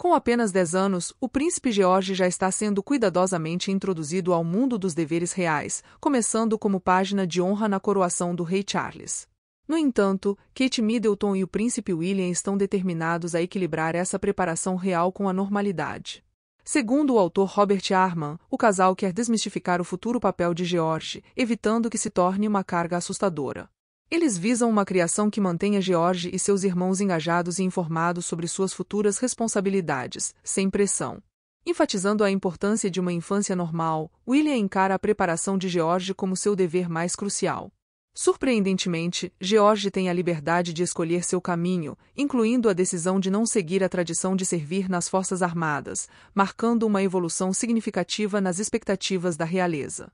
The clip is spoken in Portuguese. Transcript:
Com apenas 10 anos, o príncipe George já está sendo cuidadosamente introduzido ao mundo dos deveres reais, começando como página de honra na coroação do rei Charles. No entanto, Kate Middleton e o príncipe William estão determinados a equilibrar essa preparação real com a normalidade. Segundo o autor Robert Arman, o casal quer desmistificar o futuro papel de George, evitando que se torne uma carga assustadora. Eles visam uma criação que mantenha George e seus irmãos engajados e informados sobre suas futuras responsabilidades, sem pressão. Enfatizando a importância de uma infância normal, William encara a preparação de George como seu dever mais crucial. Surpreendentemente, George tem a liberdade de escolher seu caminho, incluindo a decisão de não seguir a tradição de servir nas Forças Armadas, marcando uma evolução significativa nas expectativas da realeza.